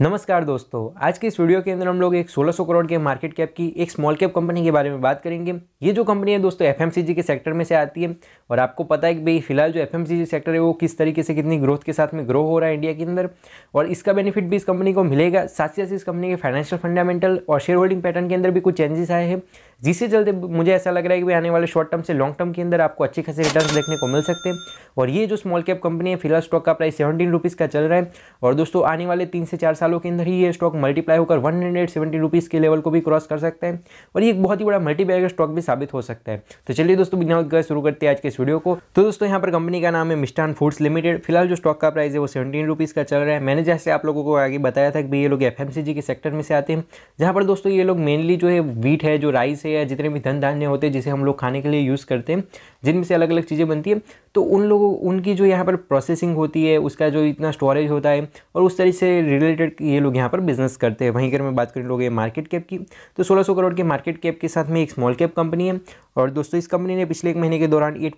नमस्कार दोस्तों आज के इस वीडियो के अंदर हम लोग एक 1600 करोड़ के मार्केट कैप की एक स्मॉल कैप कंपनी के बारे में बात करेंगे ये जो कंपनी है दोस्तों एफएमसीजी के सेक्टर में से आती है और आपको पता है कि भाई फिलहाल जो एफएमसीजी सेक्टर है वो किस तरीके से कितनी ग्रोथ के साथ में ग्रो हो रहा है इंडिया के अंदर और इसका बेनिफिट भी इस कंपनी को मिलेगा साथ ही साथ इस कंपनी के फाइनेंशियल फंडामेंटल और शेयर होल्डिंग पैटर्न के अंदर भी कुछ चेंजेस आए हैं जिससे चलते मुझे ऐसा लग रहा है कि आने वाले शॉर्ट टर्म से लॉन्ग टर्म के अंदर आपको अच्छे खासे रिटर्न देखने को मिल सकते हैं और ये जो स्मॉल कैप कंपनी है फिलहाल स्टॉक का प्राइस सेवेंटीन रुपीज़ का चल रहा है और दोस्तों आने वाले तीन से चार साल सालों के अंदर ही ये स्टॉक मल्टीप्लाई होकर वन हंड्रेड सेवेंटी रुपीज़ के लेवल को भी क्रॉस कर सकते हैं और ये एक बहुत ही बड़ा मल्टी स्टॉक भी साबित हो सकता है तो चलिए दोस्तों बिना शुरू करते हैं आज के इस वीडियो को तो दोस्तों यहाँ पर कंपनी का नाम है मिस्टान फूड्स लिमिटेड फिलहाल जो स्टॉक का प्राइस है वो सेवेंटीन रुपीज़ का चल रहा है मैंने जैसे आप लोगों को आगे बताया था कि ये लोग एफ के सेक्टर में से आते हैं जहाँ पर दोस्तों ये लोग मेनली जो है वीट है जो राइस है या जितने भी धन धान्य होते हैं जिसे हम लोग खाने के लिए यूज़ करते हैं जिनमें से अलग अलग चीज़ें बनती है तो उन लोगों उनकी जो यहाँ पर प्रोसेसिंग होती है उसका जो इतना स्टोरेज होता है और उस तरीके से रिलेटेड ये लोग यहाँ पर बिजनेस करते हैं वहीं अगर मैं बात करें लोग ये मार्केट कैप की तो 1600 करोड़ के मार्केट कैप के साथ में एक स्मॉल कैप कंपनी है और दोस्तों इस कंपनी ने पिछले एक महीने के दौरान एट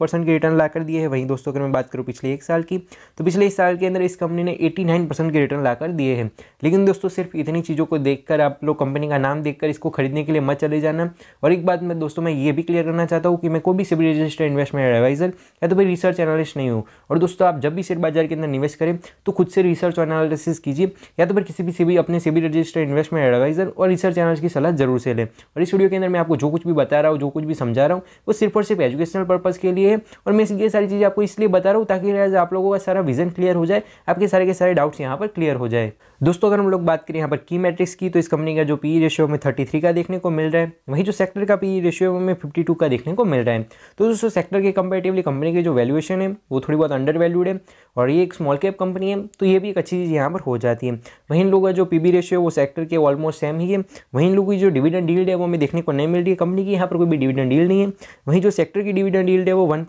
परसेंट के रिटर्न ला दिए है वहीं दोस्तों अगर मैं बात करूँ पिछले एक साल की तो पिछले एक साल के अंदर इस कंपनी ने एट्टी परसेंट के रिटर्न ला दिए हैं लेकिन दोस्तों सिर्फ इतनी चीज़ों को देख आप लोग कंपनी का नाम देख इसको खरीदने के लिए मत चले जाना और एक बात मैं दोस्तों मैं ये भी क्लियर करना चाहता हूँ कि मैं कोई भी से भी रजिस्टर्ड इन्वेस्टमेंट एडवाइजर या तो भाई रिसर्च एनालिस्ट नहीं हो और दोस्तों आप जब भी शेयर बाजार के अंदर निवेश करें तो खुद से रिसर्च और एनालिसिस कीजिए या तो फिर किसी भी से भी अपने से भी रजिस्टर्ड इन्वेस्टमेंट एडवाइजर और रिसर्च एनालिस्ट की सलाह जरूर से लें और इस वीडियो के अंदर मैं आपको जो कुछ भी बता रहा हूँ जो कुछ भी समझा रहा हूँ वो सिर्फ और सिर्फ एजुकेशनल पर्पज़ के लिए है और मैं ये सारी चीज़ें आपको इसलिए बता रहा हूँ ताकि आप लोगों का सारा विजन क्लियर हो जाए आपके सारे के सारे डाउट्स यहाँ पर क्लियर हो जाए दोस्तों अगर हम लोग बात करें यहाँ पर की मैट्रिक्स की तो इस कंपनी का जो पी रेशियो e हमें 33 का देखने को मिल रहा है वहीं जो सेक्टर का पी रेशियो में 52 का देखने को मिल रहा है तो दोस्तों सेक्टर के कंपेरेटिवली कंपनी की जो वैल्यूएशन है वो थोड़ी बहुत अंडर वैल्यूड है और ये एक स्मॉल कैप कंपनी है तो ये भी एक अच्छी चीज़ यहाँ पर हो जाती है वहीं लोगों का जो पी रेशियो वो सेक्टर के ऑलमोस्ट सेम ही है वहीं लोगों की जो डिविडेंड डील्ड है वो हमें देखने को नहीं मिल रही है कंपनी की यहाँ पर कोई भी डिविडेंड डील नहीं है वहीं जो सेक्टर की डिविडेंड डील्ड है वो वन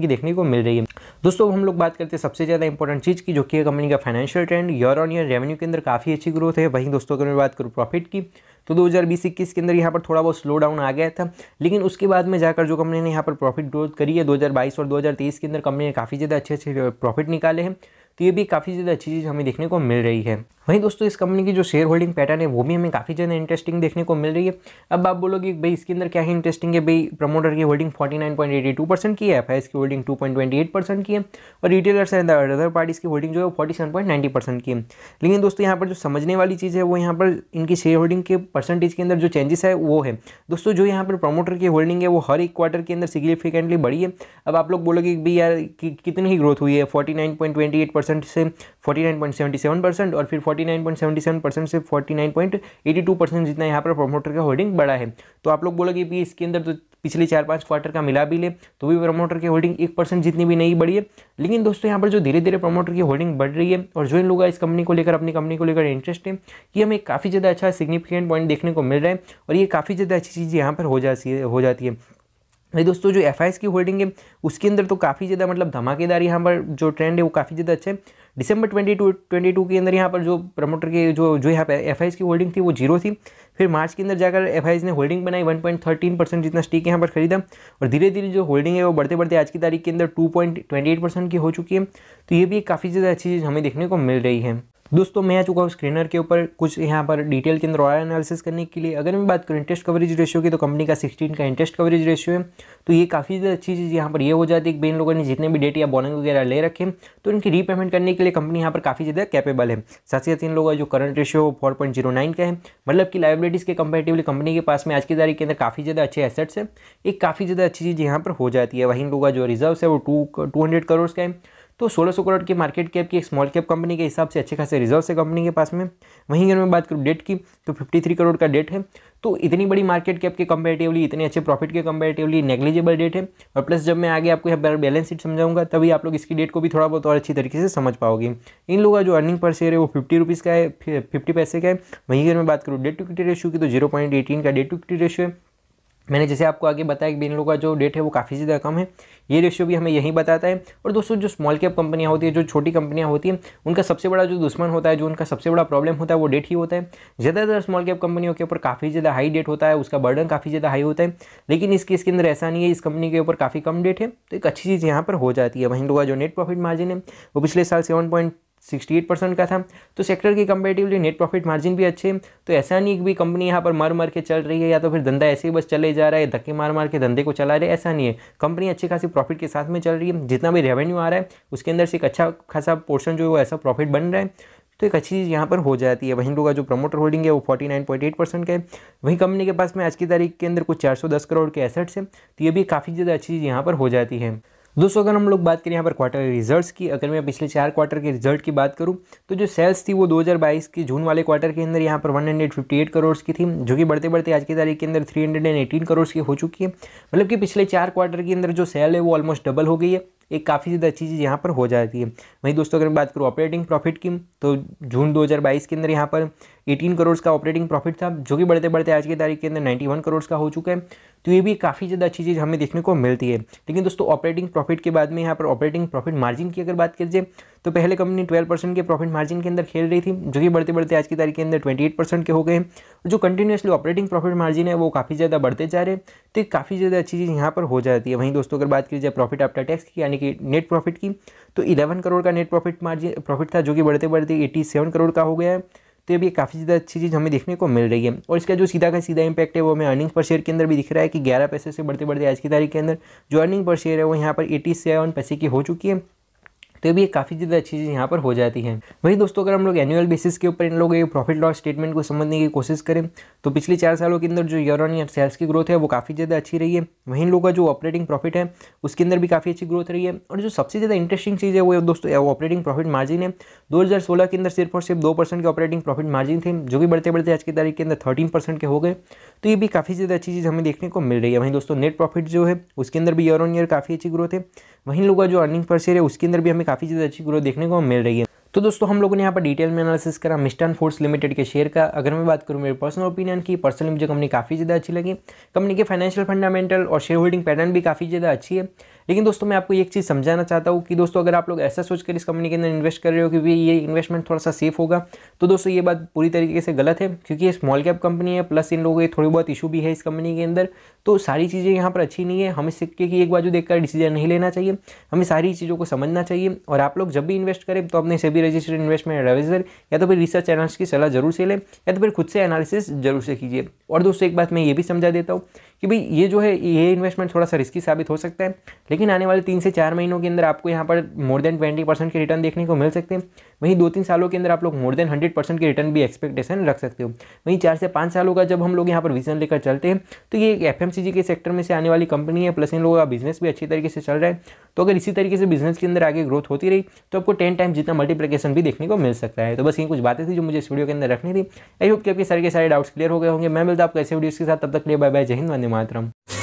की देखने को मिल रही है दोस्तों हम लोग बात करते हैं सबसे ज़्यादा इंपॉर्टेंट चीज़ की जो कि कंपनी का financial trend year on year revenue के अंदर काफ़ी अच्छी ग्रोथ है वहीं दोस्तों अगर मैं बात करूँ प्रॉफिट की तो बीस इक्कीस के अंदर यहाँ पर थोड़ा बहुत स्लो डाउन आ गया था लेकिन उसके बाद में जाकर जो कंपनी ने यहाँ पर प्रॉफिट ग्रोथ करी है 2022 और 2023 के अंदर कंपनी ने काफ़ी ज़्यादा अच्छे अच्छे प्रॉफिट निकाले हैं तो ये भी काफ़ी ज़्यादा अच्छी चीज़ हमें देखने को मिल रही है वहीं दोस्तों इस कंपनी की जो शेयर होल्डिंग पैटर्न है वो भी हमें काफ़ी ज़्यादा इंटरेस्टिंग देखने को मिल रही है अब आप बोलोगे भाई इसके अंदर क्या है इंटरेस्टिंग है भाई प्रमोटर की होल्डिंग 49.82% की है एफ की होल्डिंग 2.28% की है और रिटेलर्स एंड अदर पार्टीज़ की होल्डिंग जो है फोर्टी सेवन की है लेकिन दोस्तों यहाँ पर जो समझने वाली चीज़ है वो यहाँ पर इनकी शेयर होल्डिंग के परसेंटेज के अंदर जो चेंजेस है वो है दोस्तों जो यहाँ पर प्रमोटर की होल्डिंग है वो हर एक क्वार्टर के अंदर सिग्निफिकेंटली बढ़ी है अब आप लोग बोलोगे भाई यार कितनी ही ग्रोथ हुई है फोर्टी परसेंट से forty nine point seventy seven percent और फिर forty nine point seventy seven percent से forty nine point eighty two percent जितना यहाँ पर प्रमोटर का होल्डिंग बढ़ा है तो आप लोग बोलोगे भी इसके अंदर तो पिछले चार पाँच क्वार्टर का मिला भी ले तो भी प्रमोटर की होल्डिंग एक परसेंट जितनी भी नहीं बढ़ी है लेकिन दोस्तों यहाँ पर जो धीरे धीरे प्रमोटर की होल्डिंग बढ़ रही है और जो इन लोग इस कंपनी को लेकर अपनी कंपनी को लेकर इंटरेस्ट है कि हमें काफ़ी ज़्यादा अच्छा सिग्निफिकेंट पॉइंट देखने को मिल रहा है और ये काफ़ी ज़्यादा अच्छी चीज़ यहाँ पर हो जाती है हो जाती है भाई दोस्तों जो एफ की होल्डिंग है उसके अंदर तो काफ़ी ज़्यादा मतलब धमाकेदार यहाँ पर जो ट्रेंड है वो काफ़ी ज़्यादा अच्छा है दिसंबर ट्वेंटी टू ट्वेंटी टू के अंदर यहाँ पर जो प्रमोटर के जो जो यहाँ पर एफ की होल्डिंग थी वो जीरो थी फिर मार्च के अंदर जाकर एफ ने होल्डिंग बनाई वन पॉइंट थर्टीन परसेंट जितना स्टीक यहाँ पर खरीदा और धीरे धीरे जो होल्डिंग है वो बढ़ते बढ़ते आज की तारीख के अंदर two point twenty eight percent की हो चुकी है तो ये भी काफ़ी ज़्यादा अच्छी चीज़ हमें देखने को मिल रही है दोस्तों मैं आ चुका हूँ स्क्रीनर के ऊपर कुछ यहाँ पर डिटेल के अंदर और एनालिसिस करने के लिए अगर मैं बात करूँ इंटरेस्ट कवरेज रेशियो की तो कंपनी का सिक्सटीन का इंटरेस्ट कवरेज रेशियो है तो ये काफ़ी ज़्यादा अच्छी चीज़ यहाँ पर ये हो जाती है कि इन लोगों ने जितने भी डेट या बॉनिंग वगैरह ले रखे तो इनकी रीपेमेंट करने के लिए कंपनी यहाँ पर काफ़ी ज़्यादा कैपेबल है साथ ही साथ इन लोगों का जो current ratio four point zero nine का है मतलब कि लाइबिलिटीज़ के कंपेटिवली कंपनी के पास में आज की तारीख के अंदर काफ़ी ज़्यादा अच्छे एसेट्स हैं एक काफ़ी ज़्यादा अच्छी चीज़ यहाँ पर हो जाती है वहीं इन लोगों का जो रिजर्व है वो टू टू हंड्रेड करोड़ का है तो सोलह सौ करोड़ की मार्केट कैप की एक स्मॉल कैप कंपनी के हिसाब से अच्छे खासे रिजर्व है कंपनी के पास में वहीं अगर मैं बात करूँ डेट की तो 53 करोड़ का डेट है तो इतनी बड़ी मार्केट कैप के कंपेरेटिवली इतने अच्छे प्रॉफिट के कंपेरेटिवली नेग्लिजिबल डेट है और प्लस जब मैं आगे आपको यहाँ बैलेंस शीट समझाऊंगा तभी आप लोग इसकी डेट को भी थोड़ा बहुत और अच्छी तरीके से समझ पाओगे इन लोगों का जो अर्निंग पर शेयर है वो फिफ्टी रुपीज़ का है फिफ्टी पैसे का है वहीं अगर मैं बात करूँ डेट टू इक्विटी रेशियो की तो जीरो पॉइंट एटीन का डेट टू इक्विटी रेशियो है मैंने जैसे आपको आगे बताया कि लोगों का जो डेट है वो काफ़ी ज़्यादा कम है ये रेशियो भी हमें यही बताता है और दोस्तों जो स्मॉल कैप कंपनियां होती है जो छोटी कंपनियां होती हैं उनका सबसे बड़ा जो दुश्मन होता है जो उनका सबसे बड़ा प्रॉब्लम होता है वो डेट ही होता है ज़्यादातर स्मॉल कैप कंपनियों के ऊपर काफ़ी ज़्यादा हाई डेट होता है उसका बर्डन काफ़ी ज़्यादा हाई होता है लेकिन इसके इसके अंदर ऐसा नहीं है इस कंपनी के ऊपर काफ़ी कम डेट है तो एक अच्छी चीज़ यहाँ पर हो जाती है वहीं लोगों का जो नेट प्रॉफिट मार्जिन है वो पिछले साल सेवन 68 परसेंट का था तो सेक्टर की कंपेटिवली नेट प्रॉफिट मार्जिन भी अच्छे तो ऐसा नहीं कि भी कंपनी यहाँ पर मर मर के चल रही है या तो फिर धंधा ऐसे ही बस चले जा रहा है धक्के मार मार के धंधे को चला रहे ऐसा नहीं है कंपनी अच्छी खासी प्रॉफिट के साथ में चल रही है जितना भी रेवेन्यू आ रहा है उसके अंदर से एक अच्छा खासा पोर्शन जो है वो ऐसा प्रॉफिट बन रहा है तो एक अच्छी चीज़ यहाँ पर हो जाती है वहीं का जो प्रमोटर होल्डिंग है वो 49.8 परसेंट का है वहीं कंपनी के पास में आज की तारीख के अंदर कुछ 410 करोड़ के एसेट्स हैं तो ये भी काफ़ी ज़्यादा अच्छी चीज़ यहाँ पर हो जाती है दोस्तों अगर हम लोग बात करें यहाँ पर क्वार्टर रिजल्ट्स की अगर मैं पिछले चार क्वार्टर के रिजल्ट की बात करूँ तो जो सेल्स थी वो 2022 के जून वाले क्वार्टर के अंदर यहाँ पर 158 करोड़ की थी जो कि बढ़ते बढ़ते आज की तारीख के अंदर 318 करोड़ की हो चुकी है मतलब कि पिछले चार क्वार्टर के अंदर जो सेल है वो ऑलमोस्ट डबल हो गई है एक काफ़ी ज़्यादा अच्छी चीज़ यहाँ पर हो जाती है वहीं दोस्तों अगर मैं बात करूँ ऑपरेटिंग प्रॉफिट की तो जून 2022 के अंदर यहाँ पर 18 करोड़ का ऑपरेटिंग प्रॉफिट था जो कि बढ़ते बढ़ते आज की तारीख के अंदर 91 करोड़ का हो चुका है तो ये भी काफ़ी ज़्यादा अच्छी चीज़ हमें देखने को मिलती है लेकिन दोस्तों ऑपरेटिंग प्रॉफिट के बाद में यहाँ पर ऑपरेटिंग प्रॉफिट मार्जिन की अगर बात कीजिए तो पहले कंपनी ट्वेल्व परसेंट के प्रॉफिट मार्जिन के अंदर खेल रही थी जो कि बढ़ते बढ़ते आज की तारीख के अंदर ट्वेंटी एट परसेंट के हो गए जो कंटिन्यूसली ऑपरेटिंग प्रॉफिट मार्जिन है वो काफ़ी ज़्यादा बढ़ते जा रहे तो काफ़ी ज़्यादा अच्छी चीज़ यहाँ पर हो जाती है वहीं दोस्तों अगर बात की जाए प्रॉफिट आफ्टर टैक्स की यानी कि नेट प्रॉफिट की तो इलेवन करोड़ का नेट प्रॉफिट मार्जिन प्रॉफिट था जो कि बढ़ते बढ़ते एट्टी सेवन करोड़ का हो गया है तो ये भी काफ़ी ज़्यादा अच्छी चीज़ हमें देखने को मिल रही है और इसका जो सीधा का सीधा इंपैक्ट है वो हमें अर्निंग पर शेयर के अंदर भी दिख रहा है कि ग्यारह पैसे से बढ़ते बढ़ते आज की तारीख के अंदर जो अर्निंग पर शेयर है वो यहाँ पर एटी सेवन पैसे की हो चुकी है तो ये भी काफ़ी ज़्यादा अच्छी चीज़ यहाँ पर हो जाती है वहीं दोस्तों अगर हम लोग एनुअल बेसिस के ऊपर इन लोग ये प्रॉफिट लॉस स्टेटमेंट को समझने की कोशिश करें तो पिछले चार सालों के अंदर जो ईयर ऑन ईयर सेल्स की ग्रोथ है वो काफ़ी ज़्यादा अच्छी रही है वहीं लोगों का जो ऑपरेटिंग प्रॉफिट है उसके अंदर भी काफ़ी अच्छी ग्रोथ रही है और जो सबसे ज़्यादा इंटरेस्टिंग चीज़ है वो दोस्तों ऑपरेटिंग प्रॉफिट मार्जिन है सोलह के अंदर सिर्फ और सिर्फ दो परसेंट के ऑपरेटिंग प्रॉफिट मार्जिन थे जो कि बढ़ते बढ़ते आज की तारीख के अंदर थर्टीन परसेंट के हो गए तो ये भी काफ़ी ज़्यादा अच्छी चीज़ हमें देखने को मिल रही है वहीं दोस्तों नेट प्रॉफिट जो है उसके अंदर भी ईयर ऑन ईयर काफ़ी अच्छी ग्रोथ है वहीं लोगों का जो अर्निंग पर शेयर है उसके अंदर भी हमें काफ़ी ज़्यादा अच्छी ग्रोथ देखने को मिल रही है तो दोस्तों हम लोगों ने यहाँ पर डिटेल में एनालिसिस करा मिस्टर्न फूड्स लिमिटेड के शेयर का अगर मैं बात करूँ मेरे पर्सनल ओपिनियन की पर्सनली मुझे कंपनी काफ़ी ज़्यादा अच्छी लगी कंपनी के फाइनेंशियल फंडामेंटल और शेयर होल्डिंग पैटर्न भी काफ़ी ज़्यादा अच्छी है लेकिन दोस्तों मैं आपको एक चीज़ समझाना चाहता हूँ कि दोस्तों अगर आप लोग ऐसा सोचकर इस कंपनी के अंदर इन्वेस्ट कर रहे हो कि भाई ये इन्वेस्टमेंट थोड़ा सा सेफ होगा तो दोस्तों ये बात पूरी तरीके से गलत है क्योंकि ये स्मॉल कैप कंपनी है प्लस इन लोगों के थोड़ी बहुत इशू भी है इस कंपनी के अंदर तो सारी चीज़ें यहाँ पर अच्छी नहीं है हमें सिक्के की एक बाजू देखकर डिसीजन नहीं लेना चाहिए हमें सारी चीज़ों को समझना चाहिए और आप लोग जब भी इन्वेस्ट करें तो अपने सभी रजिस्टर्ड इन्वेस्टमेंट एडवाइजर या तो फिर रिसर्च एनालिस की सलाह जरूर से लें या तो फिर खुद से एनालिसिस जरूर से कीजिए और दोस्तों एक बात मैं ये भी समझा देता हूँ कि भाई ये जो है ये इन्वेस्टमेंट थोड़ा सा रिस्की साबित हो सकता है लेकिन आने वाले तीन से चार महीनों के अंदर आपको यहाँ पर मोर देन ट्वेंटी परसेंट के रिटर्न देखने को मिल सकते हैं वहीं दो तीन सालों के अंदर आप लोग मोर देन हंड्रेड परसेंट के रिटर्न भी एक्सपेक्टेशन रख सकते हो वहीं चार से पाँच सालों का जब हम लोग यहाँ पर विजन लेकर चलते हैं तो ये एक एफ के सेक्टर में से आने वाली कंपनी है प्लस इन लोगों का बिजनेस भी अच्छी तरीके से चल रहा है तो अगर इसी तरीके से बिजनेस के अंदर आगे ग्रोथ होती रही तो आपको टेन टाइम जितना मल्टीप्लीकेशन भी देखने को मिल सकता है तो बस ये कुछ बातें थी जो मुझे इस वीडियो के अंदर रखनी थी आई होप कि आपके सारे के सारे डाउट्स क्लियर हो गए होंगे मैं मिलता आपको ऐसे वीडियोज़ के साथ तब तक लिए बाय बाय जय हिंद वंदे मातरम